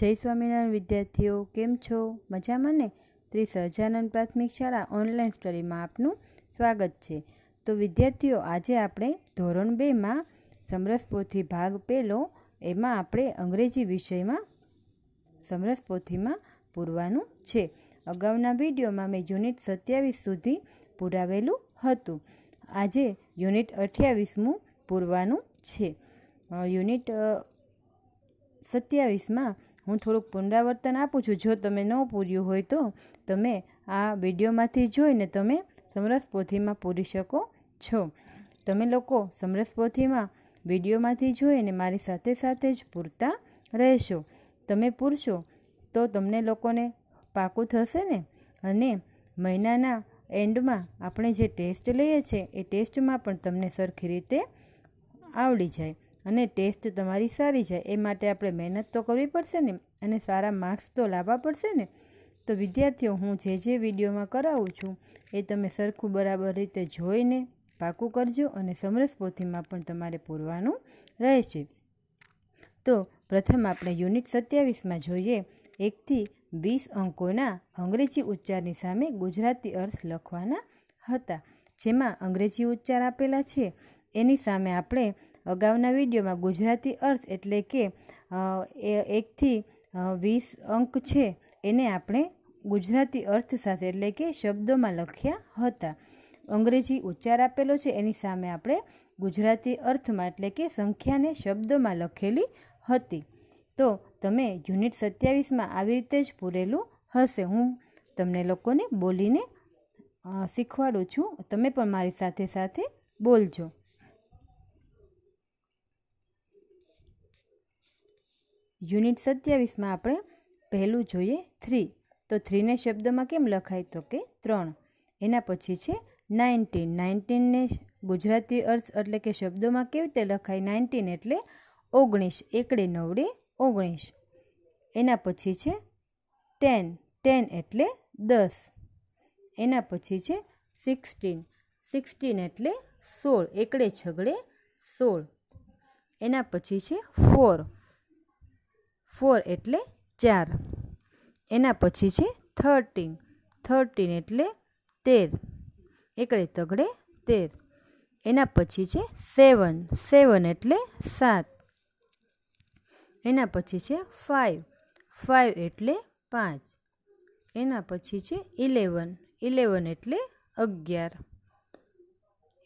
જય સ્વામિનારાયણ વિદ્યાર્થીઓ કેમ છો મજામાં ને શ્રી સહજાનંદ પ્રાથમિક શાળા ઓનલાઈન સ્ટડીમાં આપનું સ્વાગત છે તો વિદ્યાર્થીઓ આજે આપણે ધોરણ બેમાં સમરસપોથી ભાગ પહેલો એમાં આપણે અંગ્રેજી વિષયમાં સમરસપોથીમાં પોથીમાં પૂરવાનું છે અગાઉના વિડીયોમાં મેં યુનિટ સત્યાવીસ સુધી પુરાવેલું હતું આજે યુનિટ અઠ્યાવીસમું પૂરવાનું છે યુનિટ સત્યાવીસમાં હું થોડુંક પુનરાવર્તન આપું છું જો તમે ન પૂર્યું હોય તો તમે આ વિડીયોમાંથી જોઈને તમે સમરસ પોથીમાં પૂરી શકો છો તમે લોકો સમરસ પોથીમાં વિડીયોમાંથી જોઈને મારી સાથે સાથે જ પૂરતા રહેશો તમે પૂરશો તો તમને લોકોને પાકું થશે ને અને મહિનાના એન્ડમાં આપણે જે ટેસ્ટ લઈએ છીએ એ ટેસ્ટમાં પણ તમને સરખી રીતે આવડી જાય અને ટેસ્ટ તમારી સારી જાય એ માટે આપણે મહેનત તો કરવી પડશે ને અને સારા માર્ક્સ તો લાવવા પડશે ને તો વિદ્યાર્થીઓ હું જે જે વિડીયોમાં કરાવું છું એ તમે સરખું બરાબર રીતે જોઈને પાકું કરજો અને સમરસ પોથીમાં પણ તમારે પૂરવાનું રહેશે તો પ્રથમ આપણે યુનિટ સત્યાવીસમાં જોઈએ એકથી વીસ અંકોના અંગ્રેજી ઉચ્ચારની સામે ગુજરાતી અર્થ લખવાના હતા જેમાં અંગ્રેજી ઉચ્ચાર આપેલા છે એની સામે આપણે અગાઉના વિડીયોમાં ગુજરાતી અર્થ એટલે કે એકથી વીસ અંક છે એને આપણે ગુજરાતી અર્થ સાથે એટલે કે શબ્દોમાં લખ્યા હતા અંગ્રેજી ઉચ્ચાર આપેલો છે એની સામે આપણે ગુજરાતી અર્થમાં એટલે કે સંખ્યાને શબ્દોમાં લખેલી હતી તો તમે યુનિટ સત્યાવીસમાં આવી રીતે જ પૂરેલું હશે હું તમને લોકોને બોલીને શીખવાડું છું તમે પણ મારી સાથે સાથે બોલજો યુનિટ સત્યાવીસમાં આપણે પહેલું જોઈએ થ્રી તો થ્રીને શબ્દમાં કેમ લખાય તો કે ત્રણ એના પછી છે નાઇન્ટીન નાઇન્ટીનને ગુજરાતી અર્થ એટલે કે શબ્દોમાં કેવી રીતે લખાય નાઇન્ટીન એટલે ઓગણીસ એકડે નવડે ઓગણીસ એના પછી છે ટેન ટેન એટલે દસ એના પછી છે સિક્સટીન સિક્સટીન એટલે સોળ એકડે છગડે સોળ એના પછી છે ફોર ફોર એટલે ચાર એના પછી છે થર્ટીન થર્ટીન એટલે તેર એકડે તગડે તેર એના પછી છે સેવન સેવન એટલે સાત એના પછી છે ફાઇવ ફાઇવ એટલે પાંચ એના પછી છે ઇલેવન ઇલેવન એટલે અગિયાર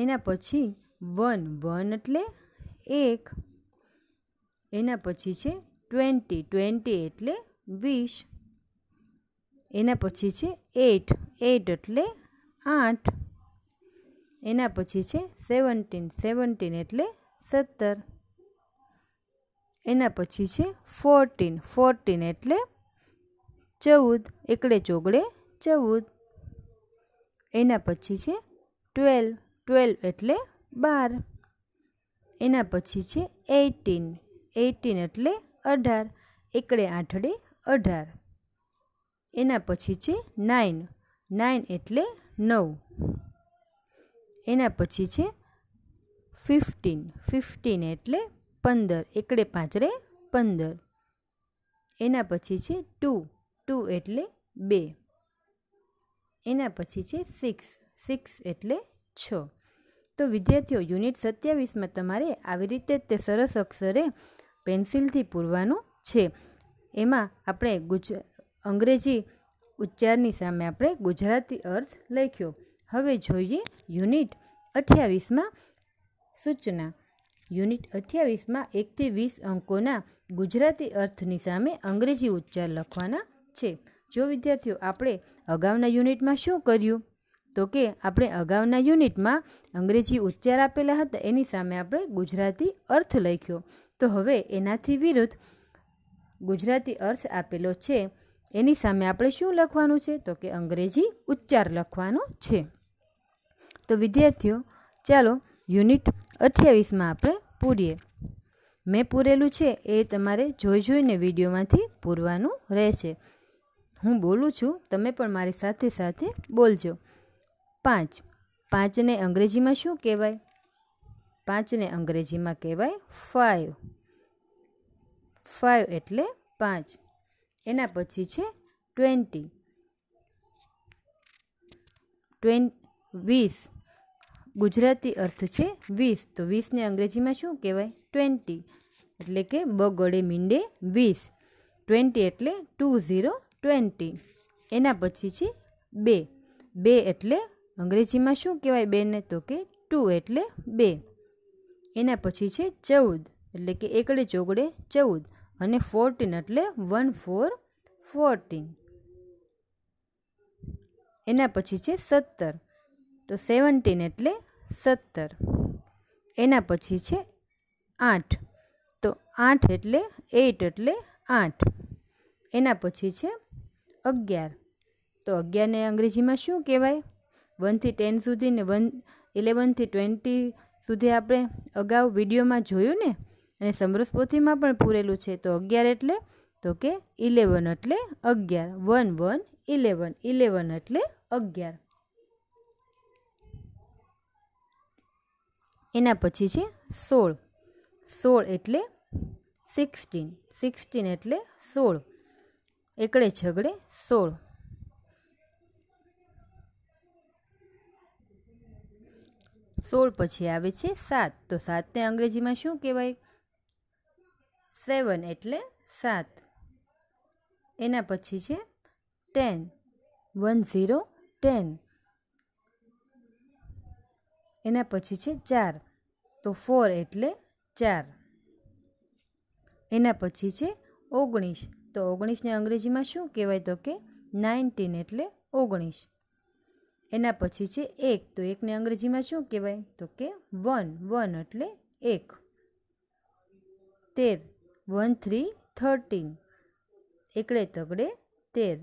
એના પછી વન વન એટલે એક એના પછી છે ટ્વેન્ટી ટ્વેન્ટી એટલે વીસ એના પછી છે એટ એટ એટલે આઠ એના પછી છે સેવન્ટીન સેવન્ટીન એટલે સત્તર એના પછી છે ફોર્ટીન ફોર્ટીન એટલે ચૌદ એકડે ચોગડે ચૌદ એના પછી છે ટ્વેલ્વ ટ્વેલ્વ એટલે બાર એના પછી છે એટીન એટીન એટલે અઢાર એકડે આઠડે અઢાર એના પછી છે નાઇન નાઇન એટલે નવ એના પછી છે ફિફ્ટીન ફિફ્ટીન એટલે પંદર એકડે પાંચડે પંદર એના પછી છે ટુ ટુ એટલે બે એના પછી છે સિક્સ સિક્સ એટલે છ તો વિદ્યાર્થીઓ યુનિટ સત્યાવીસમાં તમારે આવી રીતે તે સરસ અક્ષરે પેન્સિલથી પૂરવાનું છે એમાં આપણે ગુજ અંગ્રેજી ઉચ્ચારની સામે આપણે ગુજરાતી અર્થ લખ્યો હવે જોઈએ યુનિટ અઠ્યાવીસમાં સૂચના યુનિટ અઠ્યાવીસમાં એકથી વીસ અંકોના ગુજરાતી અર્થની સામે અંગ્રેજી ઉચ્ચાર લખવાના છે જો વિદ્યાર્થીઓ આપણે અગાઉના યુનિટમાં શું કર્યું તો કે આપણે અગાઉના યુનિટમાં અંગ્રેજી ઉચ્ચાર આપેલા હતા એની સામે આપણે ગુજરાતી અર્થ લખ્યો તો હવે એનાથી વિરુદ્ધ ગુજરાતી અર્થ આપેલો છે એની સામે આપણે શું લખવાનું છે તો કે અંગ્રેજી ઉચ્ચાર લખવાનો છે તો વિદ્યાર્થીઓ ચાલો યુનિટ અઠ્યાવીસમાં આપણે પૂરીએ મેં પૂરેલું છે એ તમારે જોઈ જોઈને વિડીયોમાંથી પૂરવાનું રહેશે હું બોલું છું તમે પણ મારી સાથે સાથે બોલજો પાંચ પાંચને અંગ્રેજીમાં શું કહેવાય પાંચને અંગ્રેજીમાં કહેવાય ફાઇવ ફાઇવ એટલે પાંચ એના પછી છે ટ્વેન્ટી ટ્વેન વીસ ગુજરાતી અર્થ છે વીસ તો વીસને અંગ્રેજીમાં શું કહેવાય ટ્વેન્ટી એટલે કે બ મીંડે વીસ ટ્વેન્ટી એટલે ટુ ઝીરો ટ્વેન્ટી એના પછી છે બે બે એટલે અંગ્રેજીમાં શું કહેવાય બેને તો કે ટુ એટલે બે એના પછી છે ચૌદ એટલે કે એકડે ચોગડે ચૌદ અને ફોર્ટીન એટલે વન ફોર ફોર્ટીન એના પછી છે સત્તર તો સેવન્ટીન એટલે સત્તર એના પછી છે આઠ તો આઠ એટલે એટ એટલે આઠ એના પછી છે અગિયાર તો અગિયારને અંગ્રેજીમાં શું કહેવાય વનથી ટેન સુધી ને વન ઇલેવનથી ટ્વેન્ટી સુધી આપણે અગાઉ વિડીયોમાં જોયું ને અને સમરસ પોથીમાં પણ પૂરેલું છે તો અગિયાર એટલે તો કે ઇલેવન એટલે અગિયાર વન વન ઇલેવન ઇલેવન એટલે અગિયાર એના પછી છે સોળ સોળ એટલે સિક્સટીન સિક્સટીન એટલે સોળ એકડે ઝગડે સોળ સોળ પછી આવે છે સાત તો સાતને અંગ્રેજીમાં શું કહેવાય સેવન એટલે સાત એના પછી છે ટેન વન ઝીરો ટેન એના પછી છે ચાર તો ફોર એટલે ચાર એના પછી છે ઓગણીસ તો ઓગણીસને અંગ્રેજીમાં શું કહેવાય તો કે નાઇન્ટીન એટલે ઓગણીસ એના પછી છે એક તો એકને અંગ્રેજીમાં શું કહેવાય તો કે વન વન એટલે એક તેર વન થ્રી થર્ટીન એકડે તગડે તેર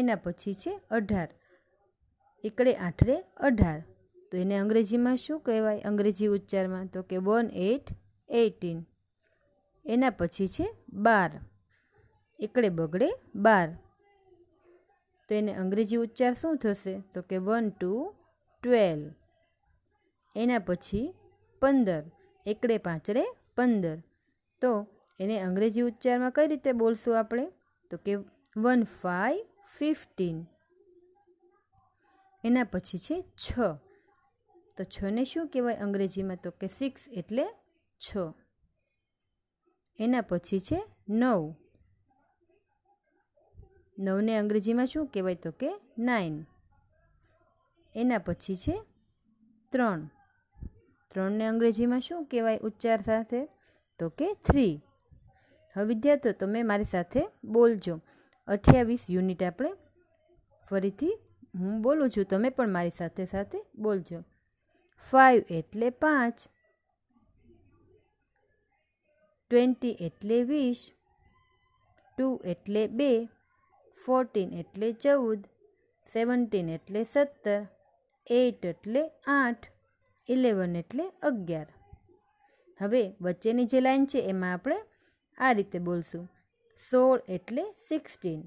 એના પછી છે અઢાર એકડે આઠડે અઢાર તો એને અંગ્રેજીમાં શું કહેવાય અંગ્રેજી ઉચ્ચારમાં તો કે વન એટ એટીન એના પછી છે બાર એકડે બગડે બાર તો એને અંગ્રેજી ઉચ્ચાર શું થશે તો કે વન ટુ ટ્વેલ્વ એના પછી પંદર એકડે પાંચડે પંદર તો એને અંગ્રેજી ઉચ્ચારમાં કઈ રીતે બોલશું આપણે તો કે વન ફાઇવ ફિફ્ટીન એના પછી છે છ તો છને શું કહેવાય અંગ્રેજીમાં તો કે સિક્સ એટલે છ એના પછી છે નવ નવને અંગ્રેજીમાં શું કહેવાય તો કે નાઇન એના પછી છે ત્રણ ત્રણને અંગ્રેજીમાં શું કહેવાય ઉચ્ચાર સાથે તો કે થ્રી હવે વિદ્યાર્થીઓ તમે મારી સાથે બોલજો અઠ્યાવીસ યુનિટ આપણે ફરીથી હું બોલું છું તમે પણ મારી સાથે સાથે બોલજો ફાઇવ એટલે પાંચ ટ્વેન્ટી એટલે વીસ ટુ એટલે બે ફોર્ટીન એટલે ચૌદ સેવન્ટીન એટલે સત્તર એટ એટલે આઠ ઇલેવન એટલે અગિયાર હવે વચ્ચેની જે લાઈન છે એમાં આપણે આ રીતે બોલશું સોળ એટલે સિક્સટીન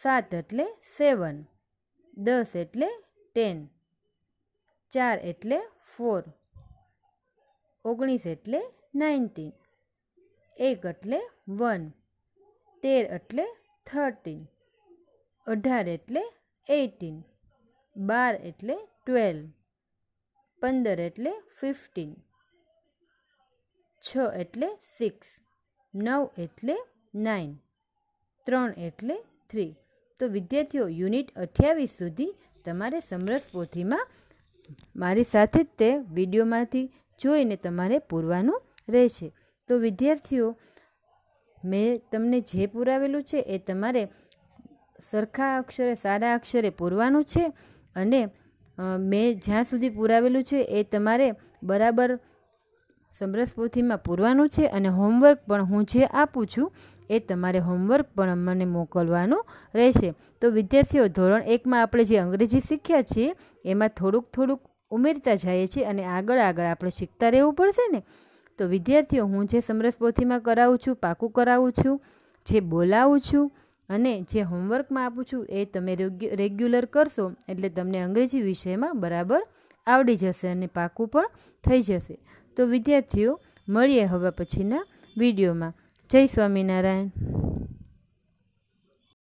સાત એટલે સેવન દસ એટલે ટેન ચાર એટલે ફોર ઓગણીસ એટલે નાઇન્ટીન એક એટલે વન તેર એટલે થર્ટીન અઢાર એટલે એટીન બાર એટલે ટ્વેલ્વ પંદર એટલે ફિફ્ટીન છ એટલે સિક્સ નવ એટલે નાઇન ત્રણ એટલે થ્રી તો વિદ્યાર્થીઓ યુનિટ અઠ્યાવીસ સુધી તમારે સમરસ પોથીમાં મારી સાથે જ તે વિડીયોમાંથી જોઈને તમારે પૂરવાનું રહેશે તો વિદ્યાર્થીઓ મેં તમને જે પુરાવેલું છે એ તમારે સરખા અક્ષરે સારા અક્ષરે પૂરવાનું છે અને મેં જ્યાં સુધી પુરાવેલું છે એ તમારે બરાબર સમરસ પોથીમાં પૂરવાનું છે અને હોમવર્ક પણ હું જે આપું છું એ તમારે હોમવર્ક પણ મને મોકલવાનું રહેશે તો વિદ્યાર્થીઓ ધોરણ એકમાં આપણે જે અંગ્રેજી શીખ્યા છીએ એમાં થોડુંક થોડુંક ઉમેરતા જઈએ છીએ અને આગળ આગળ આપણે શીખતા રહેવું પડશે ને તો વિદ્યાર્થીઓ હું જે સમરસપોથીમાં કરાવું છું પાકું કરાવું છું જે બોલાવું છું અને જે હોમવર્કમાં આપું છું એ તમે રેગ્યુલર કરશો એટલે તમને અંગ્રેજી વિષયમાં બરાબર આવડી જશે અને પાકું પણ થઈ જશે તો વિદ્યાર્થીઓ મળીએ હવે પછીના વિડીયોમાં જય સ્વામિનારાયણ